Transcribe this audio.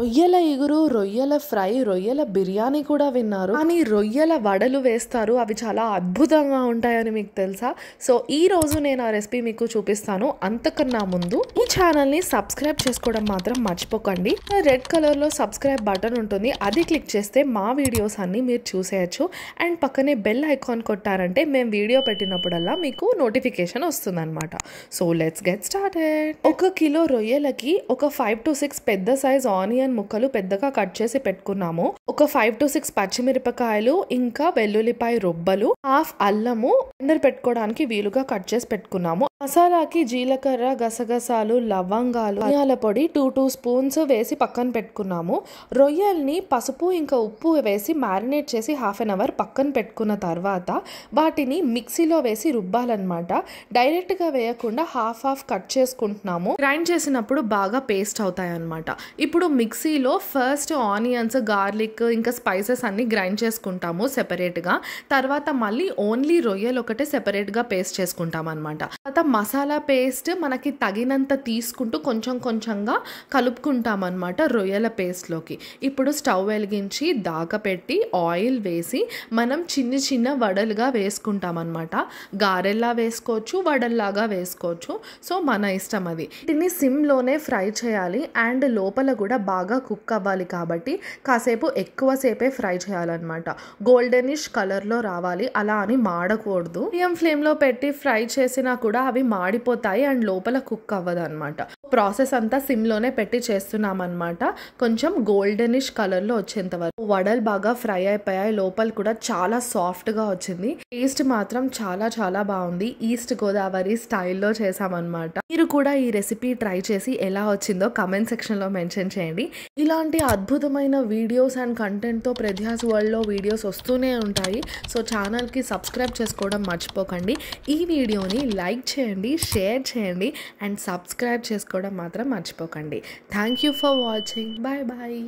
రొయ్యల ఎగురు రొయ్యల ఫ్రై రొయ్యల బిర్యానీ కూడా విన్నారు కానీ రొయ్యల వడలు వేస్తారు అవి చాలా అద్భుతంగా ఉంటాయని మీకు తెలుసా సో ఈ రోజు నేను ఆ రెసిపీ మీకు చూపిస్తాను అంతకన్నా ముందు ఈ ఛానల్ని సబ్స్క్రైబ్ చేసుకోవడం మాత్రం మర్చిపోకండి రెడ్ కలర్లో సబ్స్క్రైబ్ బటన్ ఉంటుంది అది క్లిక్ చేస్తే మా వీడియోస్ అన్ని మీరు చూసేయచ్చు అండ్ పక్కనే బెల్ ఐకాన్ కొట్టారంటే మేము వీడియో పెట్టినప్పుడల్లా మీకు నోటిఫికేషన్ వస్తుందన్నమాట సో లెట్స్ గెట్ స్టార్టెడ్ ఒక కిలో రొయ్యలకి ఒక ఫైవ్ టు సిక్స్ పెద్ద సైజ్ ఆనియన్ ఆనియన్ ముక్కలు పెద్దగా కట్ చేసి పెట్టుకున్నాము ఒక ఫైవ్ టు సిక్స్ పచ్చిమిరపకాయలు ఇంకా వెల్లుల్లిపాయ రొబ్బలు హాఫ్ అల్లము అందరు పెట్టుకోవడానికి వీలుగా కట్ చేసి పెట్టుకున్నాము మసాలాకి జీలకర్ర గసగసాలు లవంగాలు ధనియాల పొడి టూ టూ స్పూన్స్ వేసి పక్కన పెట్టుకున్నాము రొయ్యల్ని పసుపు ఇంకా ఉప్పు వేసి మ్యారినేట్ చేసి హాఫ్ అన్ అవర్ పక్కన పెట్టుకున్న తర్వాత వాటిని మిక్సీలో వేసి రుబ్బాలన్నమాట డైరెక్ట్గా వేయకుండా హాఫ్ హాఫ్ కట్ చేసుకుంటున్నాము గ్రైండ్ చేసినప్పుడు బాగా పేస్ట్ అవుతాయి ఇప్పుడు మిక్సీలో ఫస్ట్ ఆనియన్స్ గార్లిక్ ఇంకా స్పైసెస్ అన్ని గ్రైండ్ చేసుకుంటాము సెపరేట్గా తర్వాత మళ్ళీ ఓన్లీ రొయ్యలు ఒకటే సెపరేట్గా పేస్ట్ చేసుకుంటాం అనమాట తర్వాత మసాలా పేస్ట్ మనకి తగినంత తీసుకుంటూ కొంచెం కొంచెంగా కలుపుకుంటామన్నమాట రొయ్యల పేస్ట్లోకి ఇప్పుడు స్టవ్ వెలిగించి దాకపెట్టి ఆయిల్ వేసి మనం చిన్న చిన్న వడలుగా వేసుకుంటామన్నమాట గారెల్లా వేసుకోవచ్చు వడల్లాగా వేసుకోవచ్చు సో మన ఇష్టం అది దీన్ని సిమ్లోనే ఫ్రై చేయాలి అండ్ లోపల కూడా బాగా కుక్ అవ్వాలి కాబట్టి కాసేపు ఎక్కువసేపే ఫ్రై చేయాలన్నమాట గోల్డెనిష్ కలర్లో రావాలి అలా అని మాడకూడదు మీడియం ఫ్లేమ్లో పెట్టి ఫ్రై చేసినా కూడా అవి మాడిపోతాయి అండ్ లోపల కుక్ అవ్వదు అనమాట ప్రాసెస్ అంతా సిమ్లోనే పెట్టి చేస్తున్నాం అనమాట కొంచెం గోల్డెనిష్ కలర్లో వచ్చేంత వరకు వడలు బాగా ఫ్రై అయిపోయాయి లోపల కూడా చాలా సాఫ్ట్గా వచ్చింది టేస్ట్ మాత్రం చాలా చాలా బాగుంది ఈస్ట్ గోదావరి స్టైల్లో చేసామన్నమాట మీరు కూడా ఈ రెసిపీ ట్రై చేసి ఎలా వచ్చిందో కమెంట్ సెక్షన్లో మెన్షన్ చేయండి ఇలాంటి అద్భుతమైన వీడియోస్ అండ్ కంటెంట్తో ప్రధ్యాస్ వరల్డ్లో వీడియోస్ వస్తూనే ఉంటాయి సో ఛానల్కి సబ్స్క్రైబ్ చేసుకోవడం మర్చిపోకండి ఈ వీడియోని లైక్ చేయండి చేయండి షేర్ చేయండి అండ్ సబ్స్క్రైబ్ చేసుకోవడం మాత్రం మర్చిపోకండి thank you for watching bye bye